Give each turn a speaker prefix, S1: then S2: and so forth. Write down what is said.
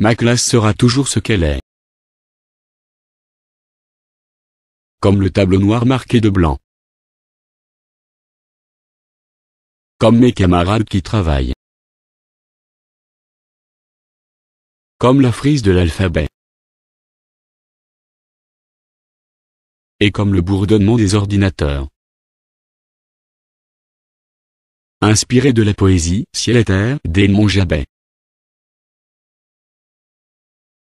S1: Ma classe sera toujours ce qu'elle est. Comme le tableau noir marqué de blanc. Comme mes camarades qui travaillent. Comme la frise de l'alphabet. Et comme le bourdonnement des ordinateurs. Inspiré de la poésie, ciel et terre, d'Edmond Jabet.